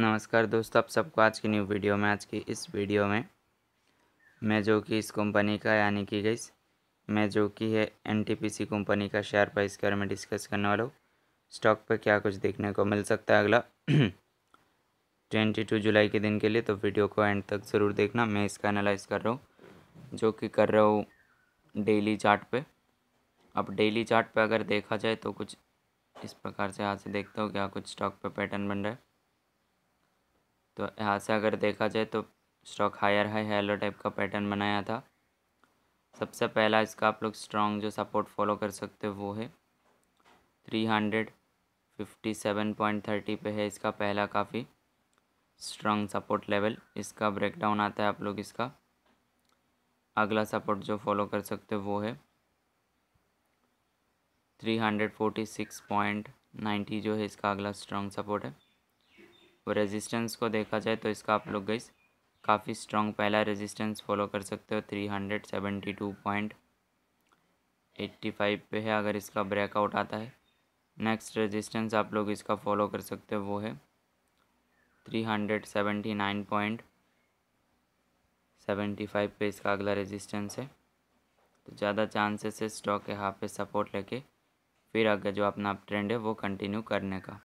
नमस्कार दोस्तों आप सबको आज की न्यू वीडियो में आज की इस वीडियो में मैं जो कि इस कंपनी का यानी कि गई मैं जो कि है एनटीपीसी कंपनी का शेयर प्राइस के बारे में डिस्कस करने वाला हूँ स्टॉक पर क्या कुछ देखने को मिल सकता है अगला ट्वेंटी टू जुलाई के दिन के लिए तो वीडियो को एंड तक ज़रूर देखना मैं इसका एनालाइज कर रहा हूँ जो कि कर रहा हूँ डेली चार्ट पे अब डेली चार्ट पे अगर देखा जाए तो कुछ इस प्रकार से यहाँ से देखता हूँ क्या कुछ स्टॉक पे पैटर्न बन रहा है तो यहाँ से अगर देखा जाए तो स्टॉक हायर है हेलो टाइप का पैटर्न बनाया था सबसे पहला इसका आप लोग स्ट्रॉन्ग जो सपोर्ट फॉलो कर सकते हो वो है three hundred fifty seven point thirty पे है इसका पहला काफ़ी स्ट्रॉन्ग सपोर्ट लेवल इसका ब्रेकडाउन आता है आप लोग इसका अगला सपोर्ट जो फॉलो कर सकते हो वो है three hundred forty six point ninety जो है इसका अगला स्ट्रॉन्ग सपोर्ट है और रेजिस्टेंस को देखा जाए तो इसका आप लोग गई काफ़ी स्ट्रॉन्ग पहला रेजिस्टेंस फॉलो कर सकते हो three hundred seventy two point eighty five पे है अगर इसका ब्रेकआउट आता है नेक्स्ट रेजिस्टेंस आप लोग इसका फॉलो कर सकते हो वो है three hundred seventy nine point seventy five पे इसका अगला रेजिस्टेंस है तो ज़्यादा चांसेस है स्टॉक के हाफ पे सपोर्ट लेके फिर आगे जो अपना ट्रेंड है वो कंटिन्यू करने का